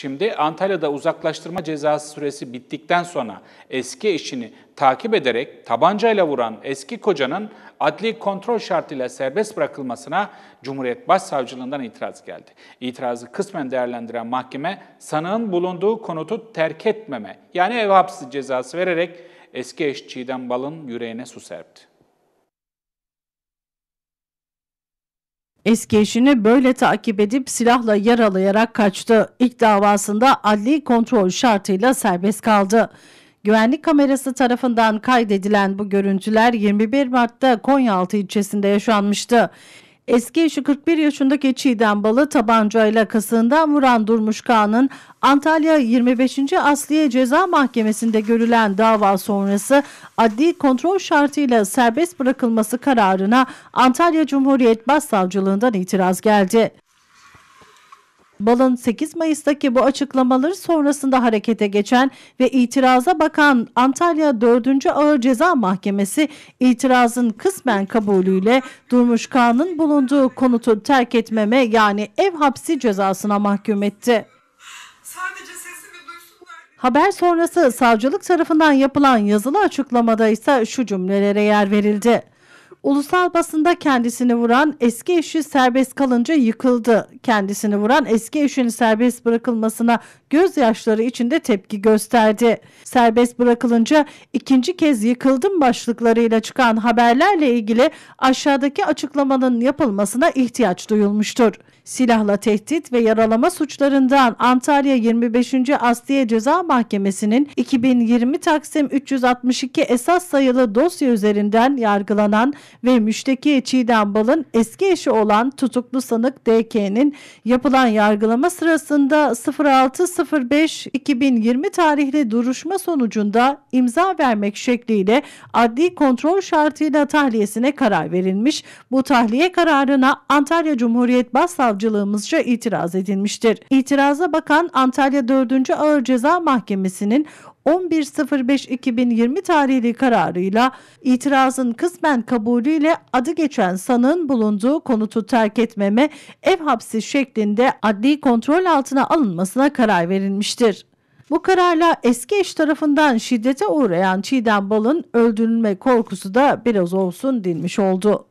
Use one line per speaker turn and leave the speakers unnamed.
Şimdi Antalya'da uzaklaştırma cezası süresi bittikten sonra eski eşini takip ederek tabancayla vuran eski kocanın adli kontrol şartıyla serbest bırakılmasına Cumhuriyet Başsavcılığından itiraz geldi. İtirazı kısmen değerlendiren mahkeme sanığın bulunduğu konutu terk etmeme yani ev hapsi cezası vererek eski eş Çiğdem Bal'ın yüreğine su serpti.
Eski eşini böyle takip edip silahla yaralayarak kaçtı. İlk davasında adli kontrol şartıyla serbest kaldı. Güvenlik kamerası tarafından kaydedilen bu görüntüler 21 Mart'ta Konyaaltı ilçesinde yaşanmıştı. Eski eşi 41 yaşındaki Çiğdem Balı tabancayla kasığından vuran Durmuş Kağan'ın Antalya 25. Asliye Ceza Mahkemesi'nde görülen dava sonrası adli kontrol şartıyla serbest bırakılması kararına Antalya Cumhuriyet Başsavcılığından itiraz geldi. Bal'ın 8 Mayıs'taki bu açıklamaları sonrasında harekete geçen ve itiraza bakan Antalya 4. Ağır Ceza Mahkemesi itirazın kısmen kabulüyle Durmuş Kağan'ın bulunduğu konutu terk etmeme yani ev hapsi cezasına mahkum etti. Haber sonrası savcılık tarafından yapılan yazılı açıklamada ise şu cümlelere yer verildi. Ulusal basında kendisini vuran eski eşi serbest kalınca yıkıldı. Kendisini vuran eski eşinin serbest bırakılmasına gözyaşları içinde tepki gösterdi. Serbest bırakılınca ikinci kez yıkıldım başlıklarıyla çıkan haberlerle ilgili aşağıdaki açıklamanın yapılmasına ihtiyaç duyulmuştur. Silahla tehdit ve yaralama suçlarından Antalya 25. Asliye Ceza Mahkemesi'nin 2020 Taksim 362 esas sayılı dosya üzerinden yargılanan ve müşteki Çiğdem Bal'ın eski eşi olan tutuklu sanık DK'nin yapılan yargılama sırasında 06.05.2020 tarihli duruşma sonucunda imza vermek şekliyle adli kontrol şartıyla tahliyesine karar verilmiş. Bu tahliye kararına Antalya Cumhuriyet Başsavcılığımızca itiraz edilmiştir. İtiraza bakan Antalya 4. Ağır Ceza Mahkemesi'nin 11.05.2020 tarihli kararıyla itirazın kısmen kabulüyle adı geçen sanığın bulunduğu konutu terk etmeme ev hapsi şeklinde adli kontrol altına alınmasına karar verilmiştir. Bu kararla eski eş tarafından şiddete uğrayan Çiğdem Bal'ın öldürülme korkusu da biraz olsun dinmiş oldu.